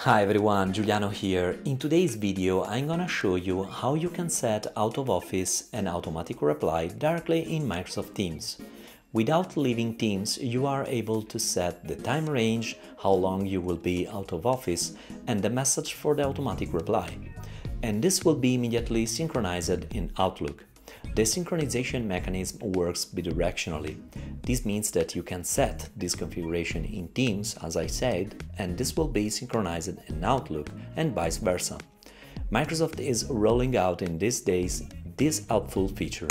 Hi everyone, Giuliano here. In today's video I'm gonna show you how you can set out of office and automatic reply directly in Microsoft Teams. Without leaving Teams, you are able to set the time range, how long you will be out of office, and the message for the automatic reply. And this will be immediately synchronized in Outlook. The synchronization mechanism works bidirectionally. This means that you can set this configuration in Teams, as I said, and this will be synchronized in Outlook and vice versa. Microsoft is rolling out in these days this helpful feature.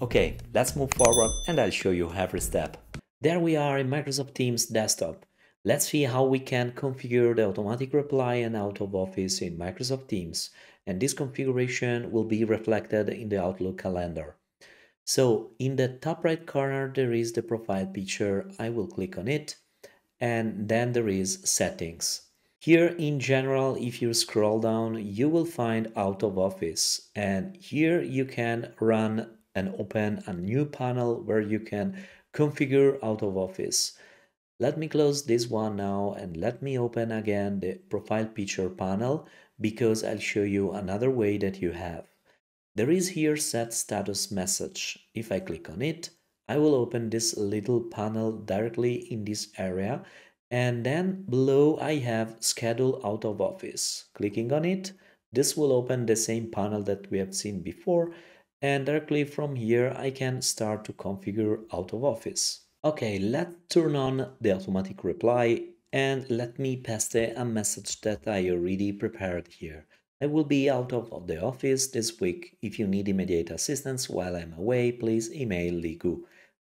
Okay, let's move forward and I'll show you every step. There we are in Microsoft Teams desktop. Let's see how we can configure the automatic reply and out of office in Microsoft Teams, and this configuration will be reflected in the Outlook calendar. So in the top right corner, there is the profile picture. I will click on it and then there is settings. Here in general, if you scroll down, you will find out of office and here you can run and open a new panel where you can configure out of office. Let me close this one now and let me open again the profile picture panel because I'll show you another way that you have. There is here set status message. If I click on it, I will open this little panel directly in this area and then below I have schedule out of office. Clicking on it, this will open the same panel that we have seen before and directly from here I can start to configure out of office. Okay, let's turn on the automatic reply and let me paste a message that I already prepared here. I will be out of the office this week. If you need immediate assistance while I'm away, please email Ligu.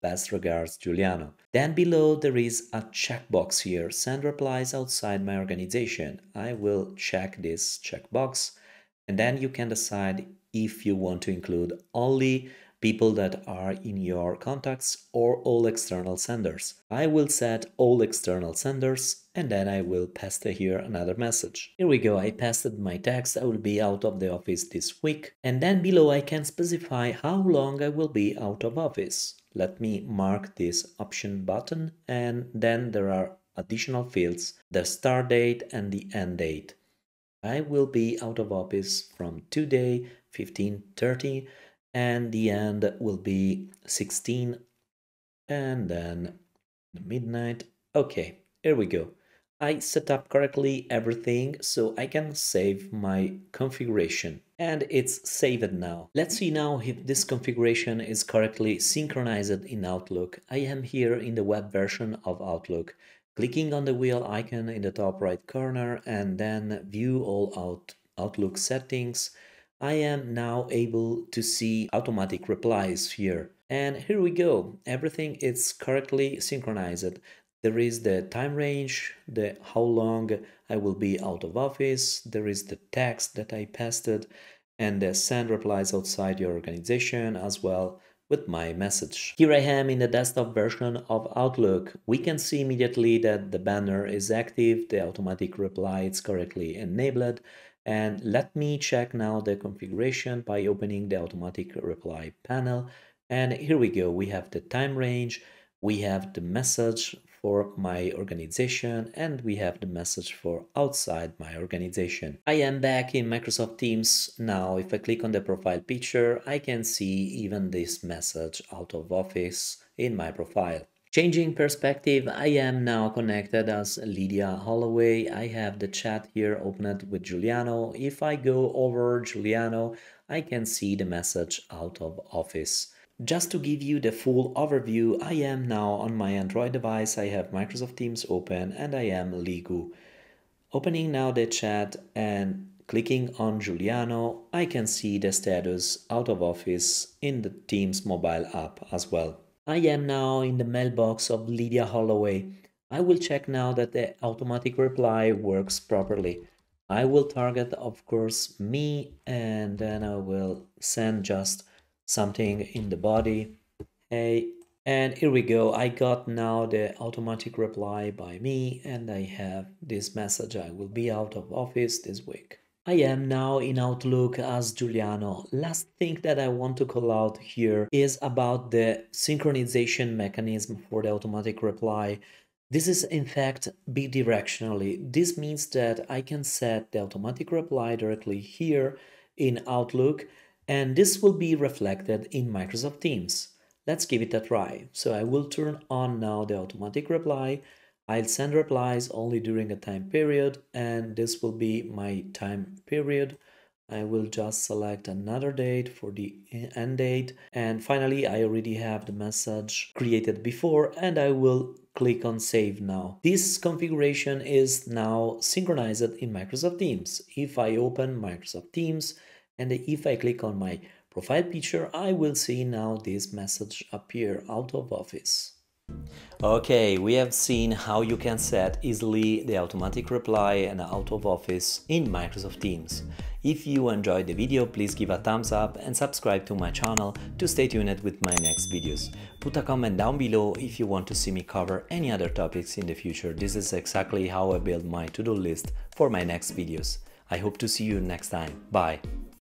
Best regards, Giuliano. Then below there is a checkbox here. Send replies outside my organization. I will check this checkbox and then you can decide if you want to include only people that are in your contacts or all external senders. I will set all external senders and then I will paste here another message. Here we go, I pasted my text, I will be out of the office this week. And then below I can specify how long I will be out of office. Let me mark this option button and then there are additional fields, the start date and the end date. I will be out of office from today 1530 and the end will be 16 and then midnight okay here we go I set up correctly everything so I can save my configuration and it's saved now. Let's see now if this configuration is correctly synchronized in Outlook. I am here in the web version of Outlook. Clicking on the wheel icon in the top right corner and then view all out Outlook settings I am now able to see automatic replies here. And here we go, everything is correctly synchronized. There is the time range, the how long I will be out of office, there is the text that I pasted, and the send replies outside your organization as well with my message. Here I am in the desktop version of Outlook. We can see immediately that the banner is active, the automatic reply is correctly enabled, and let me check now the configuration by opening the automatic reply panel. And here we go. We have the time range, we have the message for my organization, and we have the message for outside my organization. I am back in Microsoft Teams. Now, if I click on the profile picture, I can see even this message out of office in my profile. Changing perspective, I am now connected as Lydia Holloway. I have the chat here opened with Giuliano. If I go over Giuliano, I can see the message out of office. Just to give you the full overview, I am now on my Android device, I have Microsoft Teams open and I am Ligu. Opening now the chat and clicking on Giuliano, I can see the status out of office in the Teams mobile app as well. I am now in the mailbox of Lydia Holloway. I will check now that the automatic reply works properly. I will target, of course, me, and then I will send just something in the body. Hey, and here we go. I got now the automatic reply by me, and I have this message. I will be out of office this week. I am now in Outlook as Giuliano. Last thing that I want to call out here is about the synchronization mechanism for the automatic reply. This is in fact bidirectionally. This means that I can set the automatic reply directly here in Outlook and this will be reflected in Microsoft Teams. Let's give it a try. So I will turn on now the automatic reply I'll send replies only during a time period and this will be my time period. I will just select another date for the end date and finally I already have the message created before and I will click on save now. This configuration is now synchronized in Microsoft Teams. If I open Microsoft Teams and if I click on my profile picture I will see now this message appear out of office. Okay, we have seen how you can set easily the automatic reply and out of office in Microsoft Teams. If you enjoyed the video, please give a thumbs up and subscribe to my channel to stay tuned with my next videos. Put a comment down below if you want to see me cover any other topics in the future. This is exactly how I build my to-do list for my next videos. I hope to see you next time. Bye!